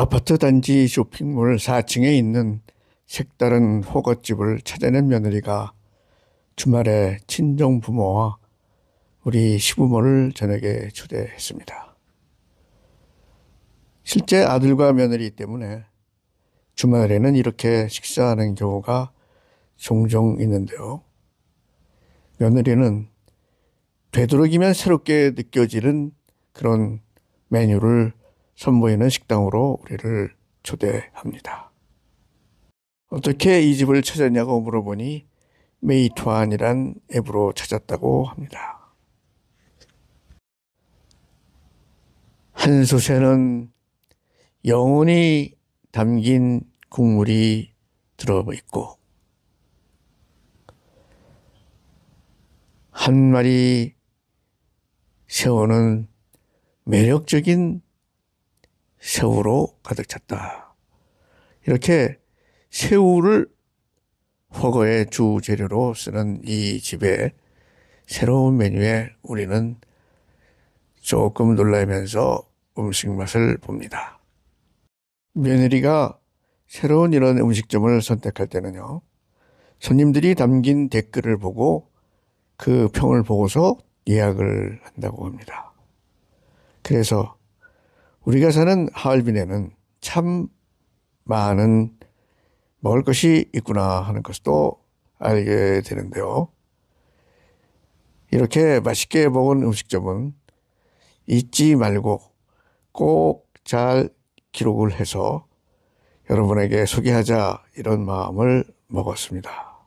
아파트 단지 쇼핑몰 4층에 있는 색다른 호거집을 찾아낸 며느리가 주말에 친정 부모와 우리 시부모를 저녁에 초대했습니다. 실제 아들과 며느리 때문에 주말에는 이렇게 식사하는 경우가 종종 있는데요. 며느리는 되도록이면 새롭게 느껴지는 그런 메뉴를 선보이는 식당으로 우리를 초대합니다. 어떻게 이 집을 찾았냐고 물어보니 메이투안이란 앱으로 찾았다고 합니다. 한솥에는 영혼이 담긴 국물이 들어있고 한 마리 새우는 매력적인 새우로 가득 찼다. 이렇게 새우를 허거의 주 재료로 쓰는 이 집의 새로운 메뉴에 우리는 조금 놀라면서 음식 맛을 봅니다. 며느리가 새로운 이런 음식점을 선택할 때는요, 손님들이 담긴 댓글을 보고 그 평을 보고서 예약을 한다고 합니다. 그래서 우리가 사는 하얼빈에는 참 많은 먹을 것이 있구나 하는 것을 또 알게 되는데요. 이렇게 맛있게 먹은 음식점은 잊지 말고 꼭 잘 기록을 해서 여러분에게 소개하자 이런 마음을 먹었습니다.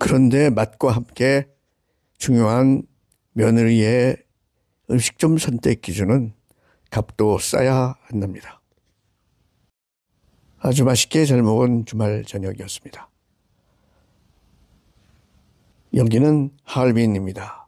그런데 맛과 함께 중요한 며느리의 음식점 선택 기준은 값도 싸야 한답니다. 아주 맛있게 잘 먹은 주말 저녁이었습니다. 여기는 할빈입니다.